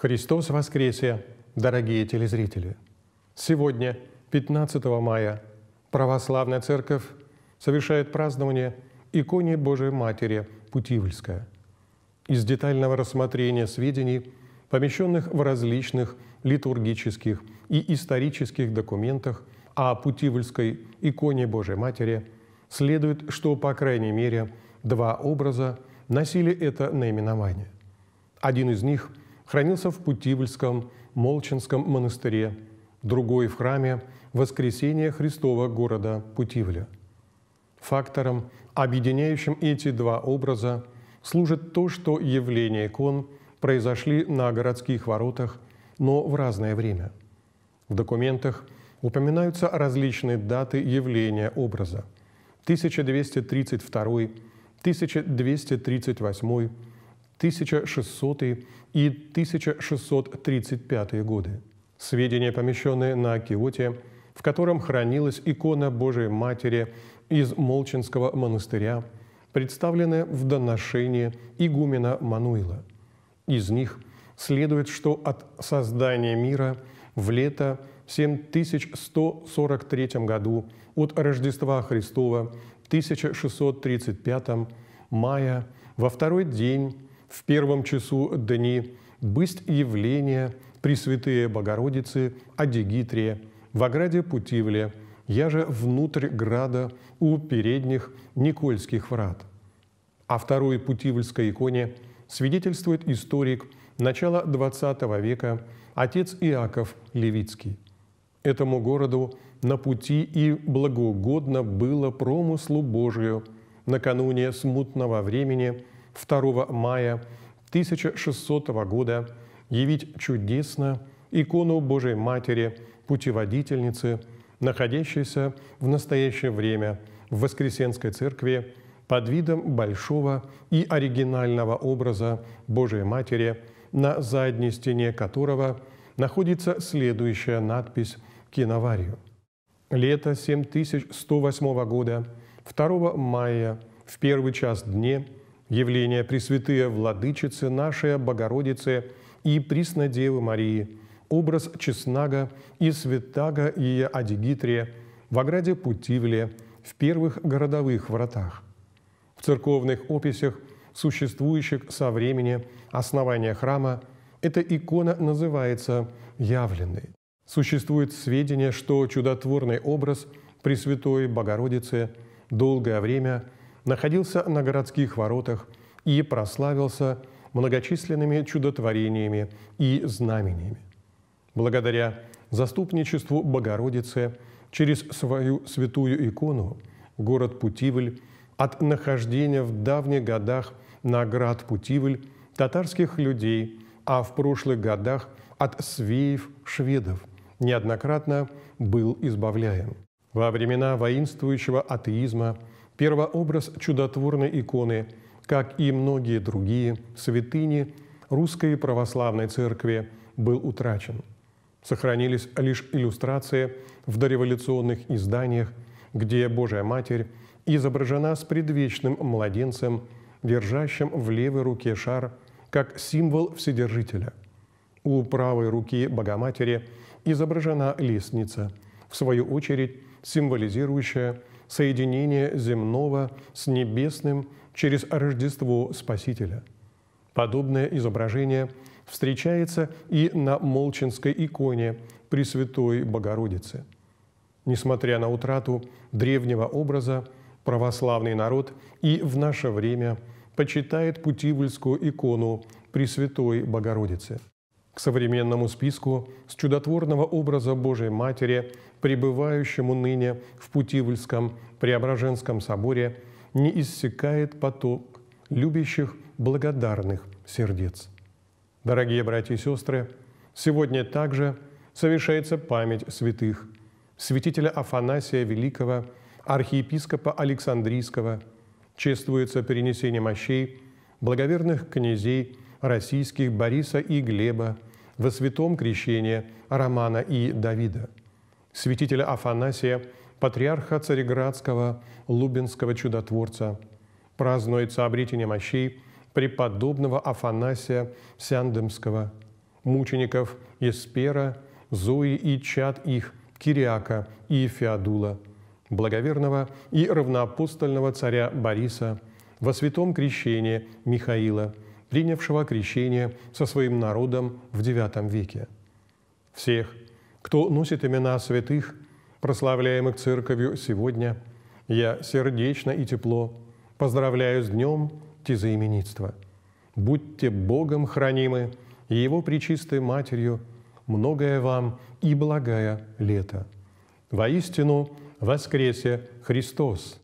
Христос воскресе, дорогие телезрители! Сегодня, 15 мая, Православная Церковь совершает празднование иконе Божией Матери Путивльская. Из детального рассмотрения сведений, помещенных в различных литургических и исторических документах о Путивльской иконе Божией Матери, следует, что, по крайней мере, два образа носили это наименование. Один из них – хранился в Путивльском Молчинском монастыре, другой в храме Воскресения Христова города Путивля. Фактором, объединяющим эти два образа, служит то, что явления икон произошли на городских воротах, но в разное время. В документах упоминаются различные даты явления образа – 1232, 1238, 1600 и 1635 годы. Сведения, помещенные на Киоте, в котором хранилась икона Божией Матери из Молчинского монастыря, представлены в доношении игумена Мануила. Из них следует, что от создания мира в лето 7143 году от Рождества Христова 1635 мая во второй день в первом часу дни бысть явление Пресвятые Богородицы Адигитрия в ограде Путивле, я же внутрь града у передних Никольских врат. О второй путивльской иконе свидетельствует историк начала XX века отец Иаков Левицкий. Этому городу на пути и благоугодно было промыслу Божию накануне смутного времени – 2 мая 1600 года явить чудесно икону Божией Матери, путеводительницы, находящейся в настоящее время в Воскресенской Церкви под видом большого и оригинального образа Божией Матери, на задней стене которого находится следующая надпись «Киноварию». Лето 7108 года, 2 мая, в первый час дня – явления Пресвятые Владычицы нашей Богородицы и Преснодевы Марии, образ Чеснага и Святаго Ия Адигитрия в ограде Путивле в первых городовых вратах. В церковных описях, существующих со времени основания храма, эта икона называется «явленной». Существует сведение, что чудотворный образ Пресвятой Богородицы долгое время – находился на городских воротах и прославился многочисленными чудотворениями и знамениями. Благодаря заступничеству Богородицы через свою святую икону город Путивль от нахождения в давних годах на град Путивль татарских людей, а в прошлых годах от свеев шведов, неоднократно был избавляем. Во времена воинствующего атеизма – Первообраз чудотворной иконы, как и многие другие святыни Русской Православной Церкви, был утрачен. Сохранились лишь иллюстрации в дореволюционных изданиях, где Божья Матерь изображена с предвечным младенцем, держащим в левой руке шар, как символ Вседержителя. У правой руки Богоматери изображена лестница, в свою очередь символизирующая соединение земного с небесным через Рождество Спасителя. Подобное изображение встречается и на Молчинской иконе Пресвятой Богородицы. Несмотря на утрату древнего образа, православный народ и в наше время почитает Путивльскую икону Пресвятой Богородицы – к современному списку с чудотворного образа Божией Матери, пребывающему ныне в Путивльском Преображенском соборе, не иссякает поток любящих благодарных сердец. Дорогие братья и сестры, сегодня также совершается память святых святителя Афанасия Великого, архиепископа Александрийского, чествуется перенесение мощей, благоверных князей – российских Бориса и Глеба, во святом крещении Романа и Давида, святителя Афанасия, патриарха Цареградского, Лубинского чудотворца. Празднуется обретение мощей преподобного Афанасия Сяндемского, мучеников Еспера, Зои и чад их Кириака и Феодула, благоверного и равноапостольного царя Бориса, во святом крещении Михаила – принявшего крещение со своим народом в IX веке. Всех, кто носит имена святых, прославляемых Церковью сегодня, я сердечно и тепло поздравляю с Днем Тезаименитства. Будьте Богом хранимы и Его Пречистой Матерью, многое вам и благая лето. Воистину воскресе Христос,